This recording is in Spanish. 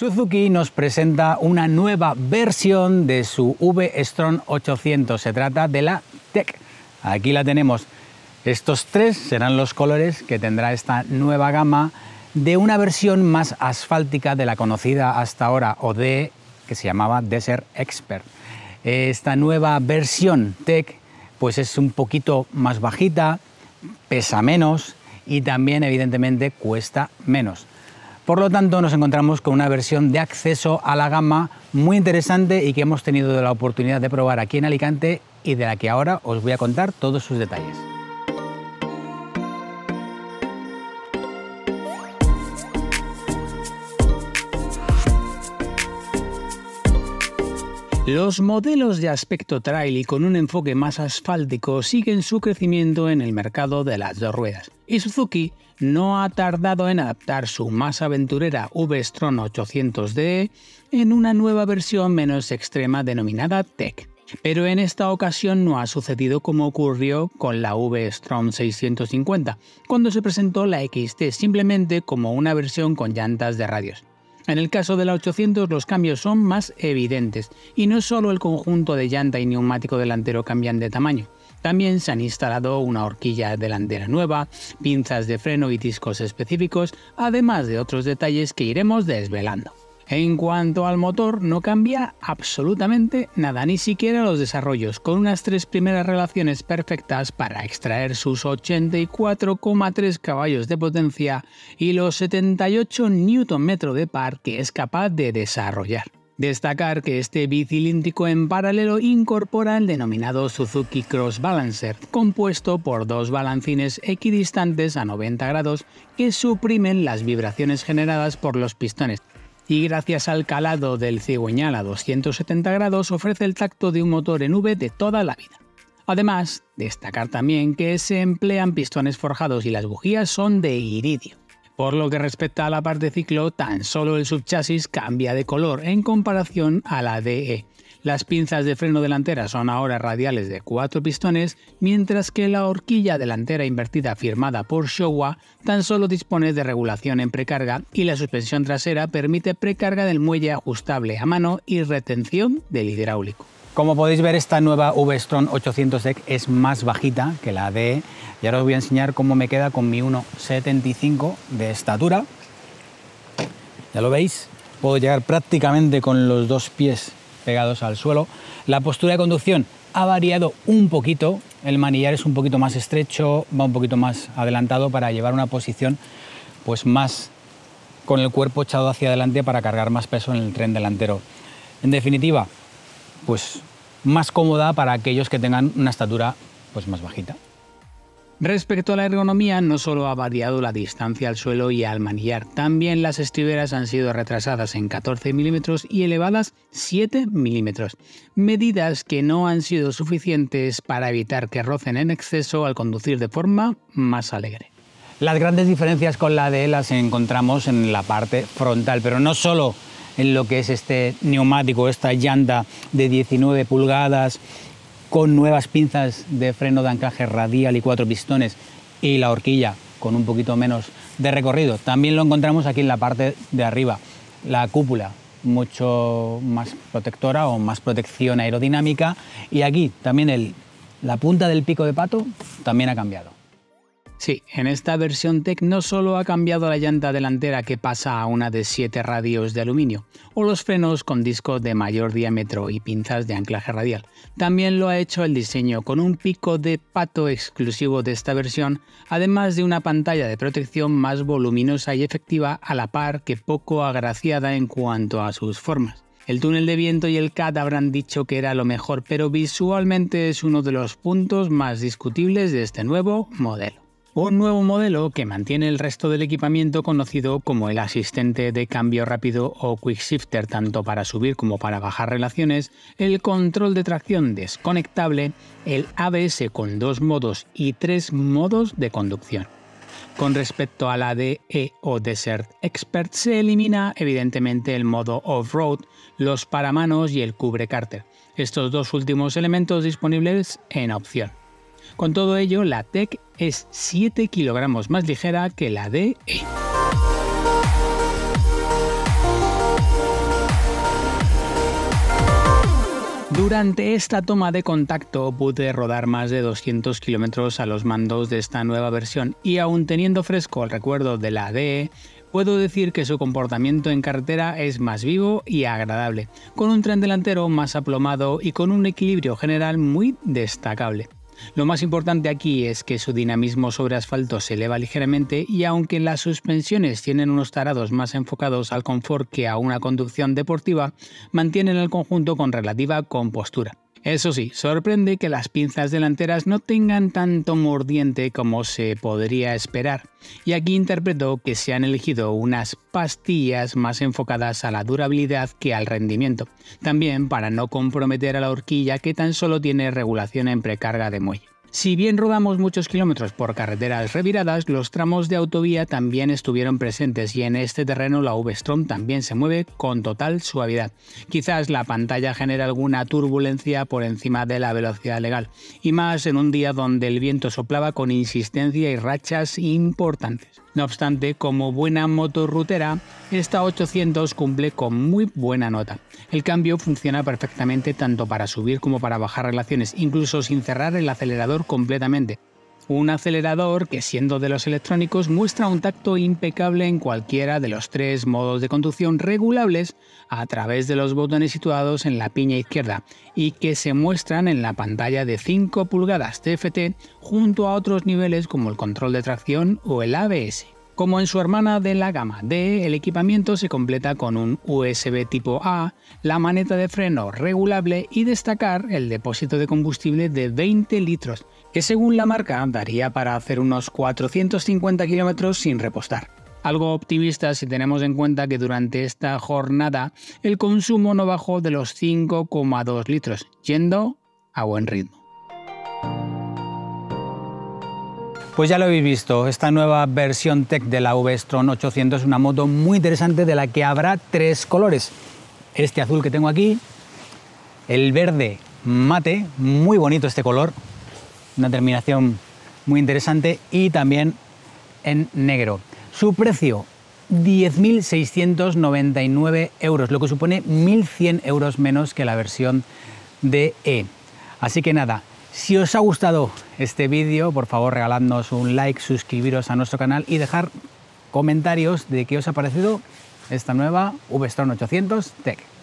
Suzuki nos presenta una nueva versión de su V-Strom 800. Se trata de la Tech. Aquí la tenemos. Estos tres serán los colores que tendrá esta nueva gama de una versión más asfáltica de la conocida hasta ahora o de que se llamaba Desert Expert. Esta nueva versión Tech pues es un poquito más bajita, pesa menos y también evidentemente cuesta menos. Por lo tanto, nos encontramos con una versión de acceso a la gama muy interesante y que hemos tenido la oportunidad de probar aquí en Alicante y de la que ahora os voy a contar todos sus detalles. Los modelos de aspecto trail y con un enfoque más asfáltico siguen su crecimiento en el mercado de las dos ruedas, y Suzuki no ha tardado en adaptar su más aventurera v strom 800D en una nueva versión menos extrema denominada Tech. Pero en esta ocasión no ha sucedido como ocurrió con la V-Strom 650, cuando se presentó la XT simplemente como una versión con llantas de radios. En el caso de la 800 los cambios son más evidentes y no solo el conjunto de llanta y neumático delantero cambian de tamaño. También se han instalado una horquilla delantera nueva, pinzas de freno y discos específicos, además de otros detalles que iremos desvelando. En cuanto al motor, no cambia absolutamente nada, ni siquiera los desarrollos, con unas tres primeras relaciones perfectas para extraer sus 84,3 caballos de potencia y los 78 Nm de par que es capaz de desarrollar. Destacar que este bicilíndrico en paralelo incorpora el denominado Suzuki Cross Balancer, compuesto por dos balancines equidistantes a 90 grados que suprimen las vibraciones generadas por los pistones, y gracias al calado del cigüeñal a 270 grados ofrece el tacto de un motor en V de toda la vida. Además, destacar también que se emplean pistones forjados y las bujías son de iridio. Por lo que respecta a la parte ciclo, tan solo el subchasis cambia de color en comparación a la DE, las pinzas de freno delantera son ahora radiales de 4 pistones, mientras que la horquilla delantera invertida firmada por Showa tan solo dispone de regulación en precarga y la suspensión trasera permite precarga del muelle ajustable a mano y retención del hidráulico. Como podéis ver, esta nueva v strom 800 EC es más bajita que la de... Y ahora os voy a enseñar cómo me queda con mi 1.75 de estatura. Ya lo veis, puedo llegar prácticamente con los dos pies pegados al suelo. La postura de conducción ha variado un poquito, el manillar es un poquito más estrecho, va un poquito más adelantado para llevar una posición pues más con el cuerpo echado hacia adelante para cargar más peso en el tren delantero. En definitiva, pues más cómoda para aquellos que tengan una estatura pues más bajita. Respecto a la ergonomía, no solo ha variado la distancia al suelo y al manillar, también las estriberas han sido retrasadas en 14 milímetros y elevadas 7 milímetros, medidas que no han sido suficientes para evitar que rocen en exceso al conducir de forma más alegre. Las grandes diferencias con la de las encontramos en la parte frontal, pero no solo en lo que es este neumático, esta llanta de 19 pulgadas con nuevas pinzas de freno de anclaje radial y cuatro pistones y la horquilla con un poquito menos de recorrido. También lo encontramos aquí en la parte de arriba, la cúpula mucho más protectora o más protección aerodinámica y aquí también el, la punta del pico de pato también ha cambiado. Sí, en esta versión Tech no solo ha cambiado la llanta delantera que pasa a una de 7 radios de aluminio, o los frenos con discos de mayor diámetro y pinzas de anclaje radial, también lo ha hecho el diseño con un pico de pato exclusivo de esta versión, además de una pantalla de protección más voluminosa y efectiva a la par que poco agraciada en cuanto a sus formas. El túnel de viento y el CAD habrán dicho que era lo mejor, pero visualmente es uno de los puntos más discutibles de este nuevo modelo. Un nuevo modelo que mantiene el resto del equipamiento conocido como el asistente de cambio rápido o quick shifter tanto para subir como para bajar relaciones, el control de tracción desconectable, el ABS con dos modos y tres modos de conducción. Con respecto a la DE o Desert Expert se elimina evidentemente el modo off-road, los paramanos y el cubre cárter, estos dos últimos elementos disponibles en opción. Con todo ello, la TEC es 7 kilogramos más ligera que la DE. Durante esta toma de contacto pude rodar más de 200 kilómetros a los mandos de esta nueva versión y aún teniendo fresco el recuerdo de la DE, puedo decir que su comportamiento en carretera es más vivo y agradable, con un tren delantero más aplomado y con un equilibrio general muy destacable. Lo más importante aquí es que su dinamismo sobre asfalto se eleva ligeramente y aunque las suspensiones tienen unos tarados más enfocados al confort que a una conducción deportiva, mantienen el conjunto con relativa compostura. Eso sí, sorprende que las pinzas delanteras no tengan tanto mordiente como se podría esperar, y aquí interpretó que se han elegido unas pastillas más enfocadas a la durabilidad que al rendimiento, también para no comprometer a la horquilla que tan solo tiene regulación en precarga de muelle. Si bien rodamos muchos kilómetros por carreteras reviradas, los tramos de autovía también estuvieron presentes y en este terreno la V-Strom también se mueve con total suavidad. Quizás la pantalla genera alguna turbulencia por encima de la velocidad legal, y más en un día donde el viento soplaba con insistencia y rachas importantes. No obstante, como buena motorrutera, esta 800 cumple con muy buena nota. El cambio funciona perfectamente tanto para subir como para bajar relaciones, incluso sin cerrar el acelerador completamente, un acelerador que, siendo de los electrónicos, muestra un tacto impecable en cualquiera de los tres modos de conducción regulables a través de los botones situados en la piña izquierda y que se muestran en la pantalla de 5 pulgadas TFT junto a otros niveles como el control de tracción o el ABS. Como en su hermana de la gama D, el equipamiento se completa con un USB tipo A, la maneta de freno regulable y destacar el depósito de combustible de 20 litros, que según la marca daría para hacer unos 450 kilómetros sin repostar. Algo optimista si tenemos en cuenta que durante esta jornada el consumo no bajó de los 5,2 litros, yendo a buen ritmo. Pues ya lo habéis visto, esta nueva versión tech de la v 800 es una moto muy interesante de la que habrá tres colores. Este azul que tengo aquí, el verde mate, muy bonito este color, una terminación muy interesante y también en negro. Su precio, 10.699 euros, lo que supone 1.100 euros menos que la versión de E. Así que nada, si os ha gustado este vídeo, por favor regaladnos un like, suscribiros a nuestro canal y dejar comentarios de qué os ha parecido esta nueva U-Stron 800 Tech.